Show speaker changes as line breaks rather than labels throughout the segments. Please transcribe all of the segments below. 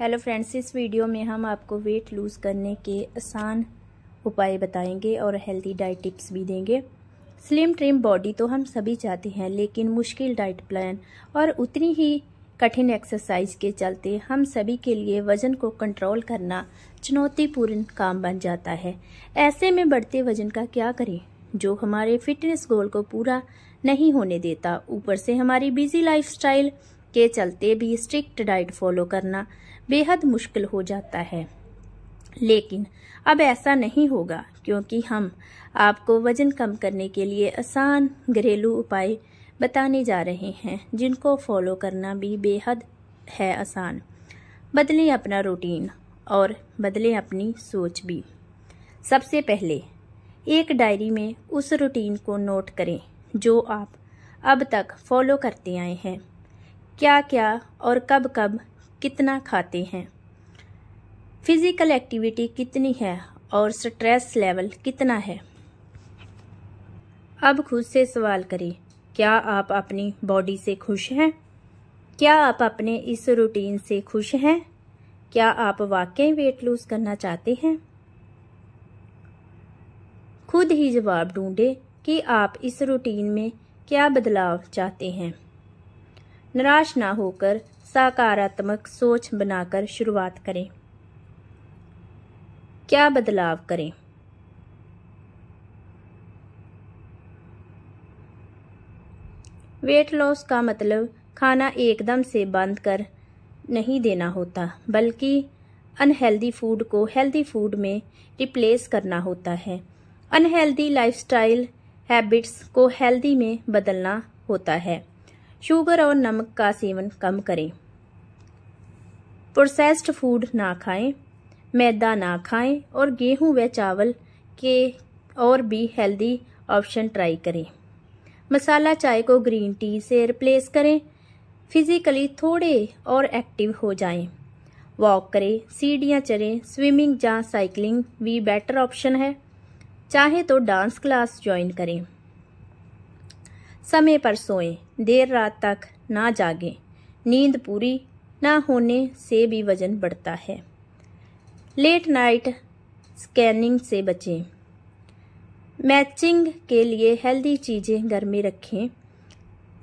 Hello friends इस video में हम आपको वेट लूज़ करने के आसान उपाय बताएंगे और हेल्दी डाइट टिप्स भी देंगे स्लिम ट्रिम बॉडी तो हम सभी चाहते हैं लेकिन मुश्किल डाइट प्लान और उतनी ही कठिन एक्सरसाइज के चलते हम सभी के लिए वजन को कंट्रोल करना चुनौतीपूर्ण काम बन जाता है ऐसे में बढ़ते वजन का क्या करें जो हमारे फिटनेस गोल को पूरा नहीं होने देता ऊपर से हमारी बिजी लाइफस्टाइल के चलते भी स्ट्रिक्ट डाइट फॉलो करना बेहद मुश्किल हो जाता है लेकिन अब ऐसा नहीं होगा क्योंकि हम आपको वज़न कम करने के लिए आसान घरेलू उपाय बताने जा रहे हैं जिनको फॉलो करना भी बेहद है आसान बदलें अपना रूटीन और बदलें अपनी सोच भी सबसे पहले एक डायरी में उस रूटीन को नोट करें जो आप अब तक फॉलो करते आए हैं क्या क्या और कब कब कितना खाते हैं फिज़िकल एक्टिविटी कितनी है और स्ट्रेस लेवल कितना है अब खुद से सवाल करें क्या आप अपनी बॉडी से खुश हैं क्या आप अपने इस रूटीन से खुश हैं क्या आप वाकई वेट लूज़ करना चाहते हैं खुद ही जवाब ढूंढें कि आप इस रूटीन में क्या बदलाव चाहते हैं निराश ना होकर सकारात्मक सोच बनाकर शुरुआत करें क्या बदलाव करें वेट लॉस का मतलब खाना एकदम से बंद कर नहीं देना होता बल्कि अनहेल्दी फूड को हेल्दी फूड में रिप्लेस करना होता है अनहेल्दी लाइफस्टाइल हैबिट्स को हेल्दी में बदलना होता है शुगर और नमक का सेवन कम करें प्रोसेस्ड फूड ना खाएं, मैदा ना खाएं और गेहूं व चावल के और भी हेल्दी ऑप्शन ट्राई करें मसाला चाय को ग्रीन टी से रिप्लेस करें फिजिकली थोड़े और एक्टिव हो जाएं, वॉक करें सीढ़ियाँ चलें स्विमिंग या साइकिलिंग भी बेटर ऑप्शन है चाहे तो डांस क्लास ज्वाइन करें समय पर सोएं, देर रात तक ना जागें नींद पूरी ना होने से भी वजन बढ़ता है लेट नाइट स्कैनिंग से बचें मैचिंग के लिए हेल्दी चीज़ें घर में रखें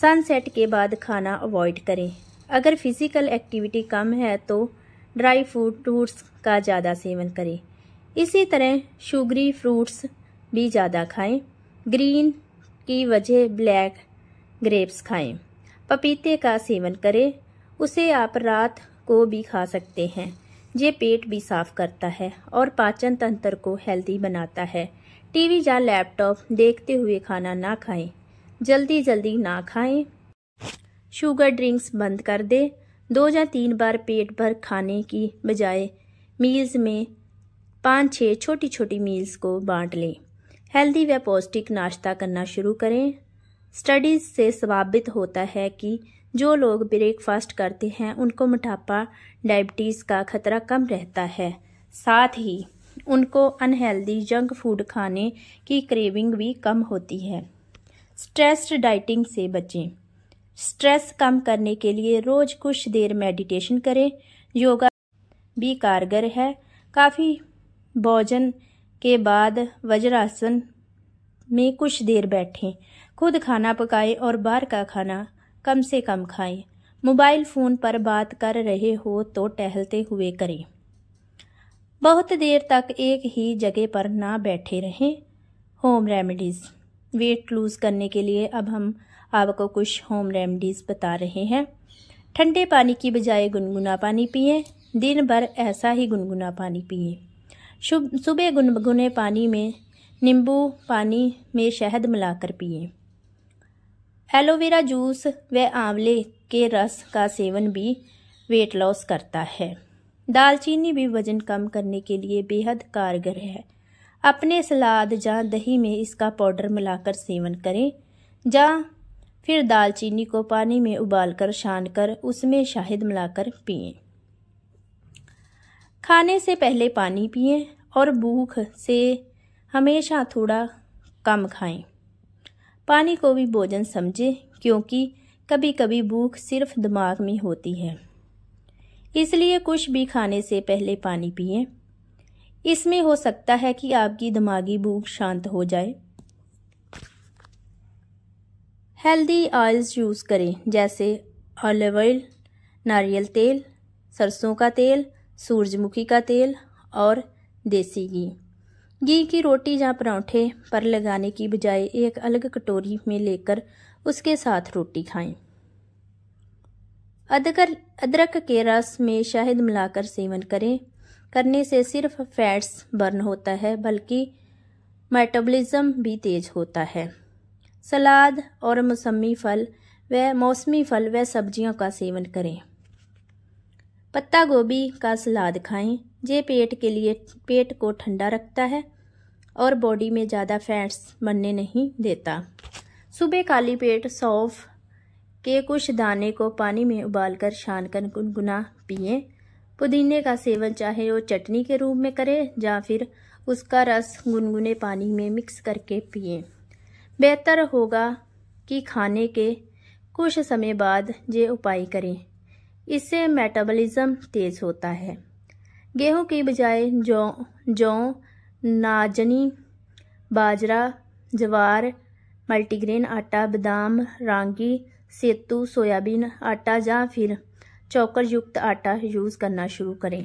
सनसेट के बाद खाना अवॉइड करें अगर फिज़िकल एक्टिविटी कम है तो ड्राई फ्रूट फ्रूट्स का ज़्यादा सेवन करें इसी तरह शुगरी फ्रूट्स भी ज़्यादा खाएं ग्रीन की वजह ब्लैक ग्रेप्स खाएं पपीते का सेवन करें उसे आप रात को भी खा सकते हैं ये पेट भी साफ करता है और पाचन तंत्र को हेल्दी बनाता है टीवी या लैपटॉप देखते हुए खाना ना खाएं जल्दी जल्दी ना खाएं शुगर ड्रिंक्स बंद कर दें दो या तीन बार पेट भर खाने की बजाय मील्स में पाँच छः छोटी छोटी मील्स को बांट लें हेल्दी व पौष्टिक नाश्ता करना शुरू करें स्टडीज़ से साबित होता है कि जो लोग ब्रेकफास्ट करते हैं उनको मोटापा डायबिटीज़ का खतरा कम रहता है साथ ही उनको अनहेल्दी जंक फूड खाने की क्रेविंग भी कम होती है स्ट्रेस्ड डाइटिंग से बचें स्ट्रेस कम करने के लिए रोज़ कुछ देर मेडिटेशन करें योगा भी कारगर है काफ़ी भोजन के बाद वज्रासन में कुछ देर बैठें खुद खाना पकाएं और बाहर का खाना कम से कम खाएं मोबाइल फ़ोन पर बात कर रहे हो तो टहलते हुए करें बहुत देर तक एक ही जगह पर ना बैठे रहें होम रेमेडीज़ वेट लूज़ करने के लिए अब हम आपको कुछ होम रेमेडीज़ बता रहे हैं ठंडे पानी की बजाय गुनगुना पानी पिए दिन भर ऐसा ही गुनगुना पानी पिए शुभ सुबह गुनगुने पानी में नींबू पानी में शहद मिलाकर पिए एलोवेरा जूस व आंवले के रस का सेवन भी वेट लॉस करता है दालचीनी भी वजन कम करने के लिए बेहद कारगर है अपने सलाद या दही में इसका पाउडर मिलाकर सेवन करें या फिर दालचीनी को पानी में उबालकर छान कर उसमें शहद मिलाकर पिएं खाने से पहले पानी पिए और भूख से हमेशा थोड़ा कम खाएं। पानी को भी भोजन समझें क्योंकि कभी कभी भूख सिर्फ दिमाग में होती है इसलिए कुछ भी खाने से पहले पानी पिए इसमें हो सकता है कि आपकी दिमागी भूख शांत हो जाए हेल्दी ऑयल्स यूज़ करें जैसे ऑलिव ऑयल नारियल तेल सरसों का तेल सूरजमुखी का तेल और देसी घी घी की रोटी या परौंठे पर लगाने की बजाय एक अलग कटोरी में लेकर उसके साथ रोटी खाएं। अदरक अदरक के रस में शहद मिलाकर सेवन करें करने से सिर्फ फैट्स बर्न होता है बल्कि मेटाबॉलिज्म भी तेज होता है सलाद और मौसमी फल व मौसमी फल व सब्जियों का सेवन करें पत्ता गोभी का सलाद खाएं ये पेट के लिए पेट को ठंडा रखता है और बॉडी में ज़्यादा फैट्स बनने नहीं देता सुबह काली पेट सौफ के कुछ दाने को पानी में उबालकर छान कर गुनगुना पिए पुदीने का सेवन चाहे वो चटनी के रूप में करें या फिर उसका रस गुनगुने पानी में मिक्स करके पिए बेहतर होगा कि खाने के कुछ समय बाद ये उपाय करें इससे मेटाबॉलिज्म तेज़ होता है गेहूं की बजाय जौ जौ नाजनी बाजरा ज्वार मल्टीग्रेन आटा बादाम रागी सेतु सोयाबीन आटा या फिर चौकर युक्त आटा यूज़ करना शुरू करें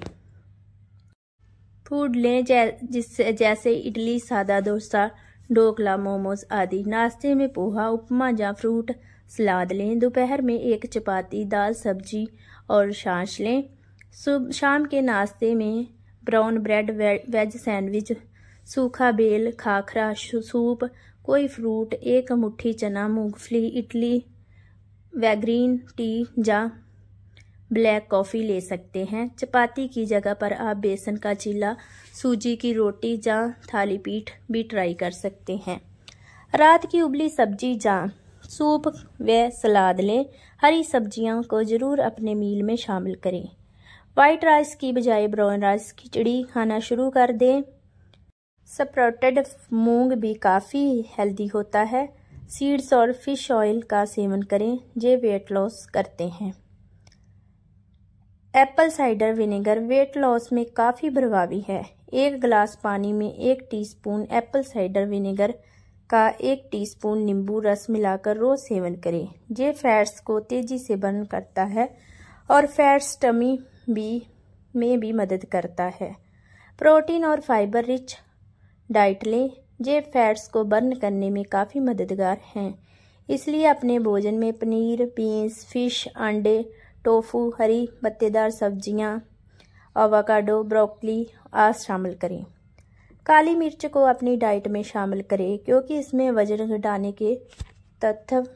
फूड लें जैसे जैसे इडली सादा डोसा ढोकला मोमोज आदि नाश्ते में पोहा उपमा या फ्रूट सलाद लें दोपहर में एक चपाती दाल सब्जी और छाछ लें सुबह शाम के नाश्ते में ब्राउन ब्रेड वे, वेज सैंडविच सूखा बेल खाखरा सूप कोई फ्रूट एक मुट्ठी चना मूंगफली इडली वैग्रीन टी या ब्लैक कॉफ़ी ले सकते हैं चपाती की जगह पर आप बेसन का चीला सूजी की रोटी या थाली पीठ भी ट्राई कर सकते हैं रात की उबली सब्जी या सूप व सलाद लें हरी सब्जियां को ज़रूर अपने मील में शामिल करें वाइट राइस की बजाय ब्राउन राइस खिचड़ी खाना शुरू कर दें सप्रोटेड मूंग भी काफ़ी हेल्दी होता है सीड्स और फिश ऑयल का सेवन करें जो वेट लॉस करते हैं apple cider vinegar weight loss में काफ़ी प्रभावी है एक गिलास पानी में एक टीस्पून एप्पल साइडर विनेगर का एक टीस्पून नींबू रस मिलाकर रोज सेवन करें ये फैट्स को तेजी से बर्न करता है और फैट्स टमी भी में भी मदद करता है प्रोटीन और फाइबर रिच डाइट लें ये फैट्स को बर्न करने में काफ़ी मददगार हैं इसलिए अपने भोजन में पनीर बीन्स फिश अंडे टोफू हरी पत्तेदार सब्जियां, अवाकाडो ब्रोकली आज शामिल करें काली मिर्च को अपनी डाइट में शामिल करें क्योंकि इसमें वजन घटाने के तत्व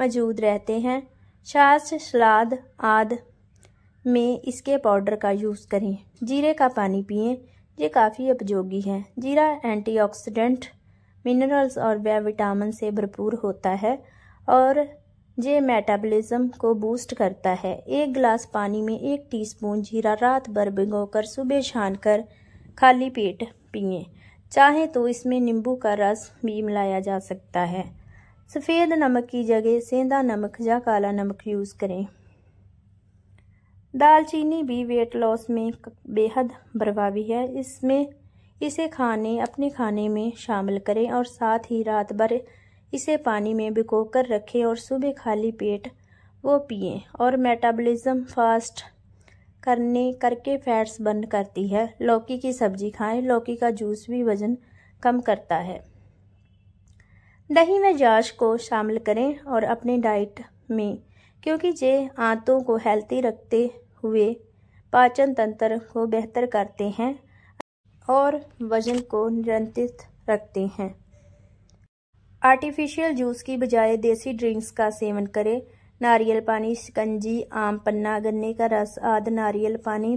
मौजूद रहते हैं छाछ सलाद आदि में इसके पाउडर का यूज़ करें जीरे का पानी पिएं ये काफ़ी उपयोगी है जीरा एंटीऑक्सीडेंट मिनरल्स और वे विटामिन से भरपूर होता है और ये मेटाबॉलिज्म को बूस्ट करता है एक गिलास पानी में एक टीस्पून जीरा रात भर कर सुबह छान कर खाली पेट पिए चाहे तो इसमें नींबू का रस भी मिलाया जा सकता है सफ़ेद नमक की जगह सेंधा नमक या काला नमक यूज़ करें दालचीनी भी वेट लॉस में बेहद प्रभावी है इसमें इसे खाने अपने खाने में शामिल करें और साथ ही रात भर इसे पानी में भिगोकर रखें और सुबह खाली पेट वो पिए और मेटाबॉलिज्म फास्ट करने करके फैट्स बर्न करती है लौकी की सब्जी खाएं लौकी का जूस भी वज़न कम करता है दही में जाश को शामिल करें और अपने डाइट में क्योंकि ये आंतों को हेल्थी रखते हुए पाचन तंत्र को बेहतर करते हैं और वजन को नियंत्रित रखते हैं आर्टिफिशियल जूस की बजाय देसी ड्रिंक्स का सेवन करें नारियल पानी शिकंजी आम पन्ना गन्ने का रस आदि नारियल पानी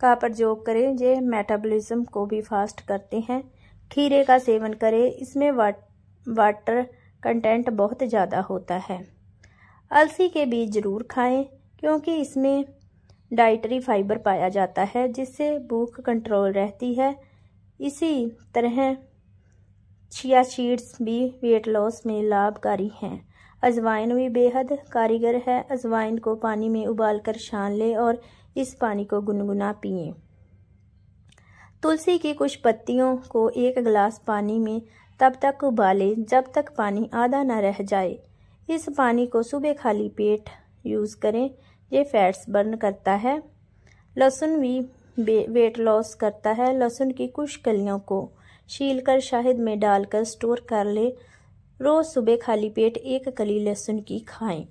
का प्रयोग करें ये मेटाबॉलिज्म को भी फास्ट करते हैं खीरे का सेवन करें इसमें वाट वाटर कंटेंट बहुत ज़्यादा होता है अलसी के बीज ज़रूर खाएं क्योंकि इसमें डाइटरी फाइबर पाया जाता है जिससे भूख कंट्रोल रहती है इसी तरह चिया सीड्स भी वेट लॉस में लाभकारी हैं अजवाइन भी बेहद कारीगर है अजवाइन को पानी में उबालकर छान लें और इस पानी को गुनगुना पिए तुलसी की कुछ पत्तियों को एक गिलास पानी में तब तक उबालें जब तक पानी आधा ना रह जाए इस पानी को सुबह खाली पेट यूज़ करें ये फैट्स बर्न करता है लहसुन भी वेट लॉस करता है लहसुन की कुछ कलियों को छील कर शाहिद में डालकर स्टोर कर ले रोज़ सुबह खाली पेट एक कली लहसुन की खाएं।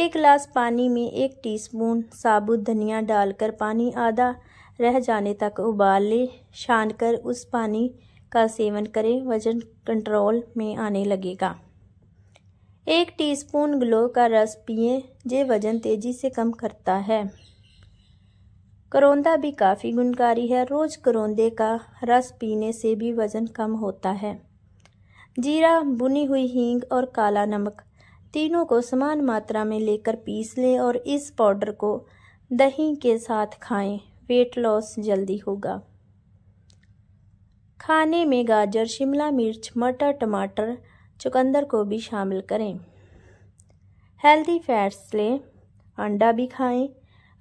एक गिलास पानी में एक टीस्पून साबुत धनिया डालकर पानी आधा रह जाने तक उबाल लें छान कर उस पानी का सेवन करें वजन कंट्रोल में आने लगेगा एक टीस्पून ग्लो का रस पिए जो वजन तेज़ी से कम करता है करौंदा भी काफ़ी गुणकारी है रोज़ करौंदे का रस पीने से भी वज़न कम होता है जीरा बुनी हुई हींग और काला नमक तीनों को समान मात्रा में लेकर पीस लें और इस पाउडर को दही के साथ खाएं वेट लॉस जल्दी होगा खाने में गाजर शिमला मिर्च मटर टमाटर चुकंदर को भी शामिल करें हेल्दी फैट्स लें अंडा भी खाएं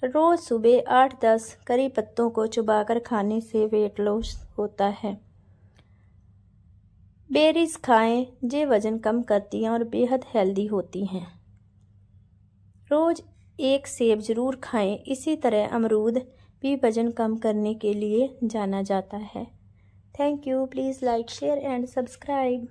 रोज़ सुबह आठ दस करी पत्तों को चुबाकर खाने से वेट लॉस होता है बेरीज खाएं जे वज़न कम करती हैं और बेहद हेल्दी होती हैं रोज़ एक सेब ज़रूर खाएं इसी तरह अमरूद भी वज़न कम करने के लिए जाना जाता है thank you please like share and subscribe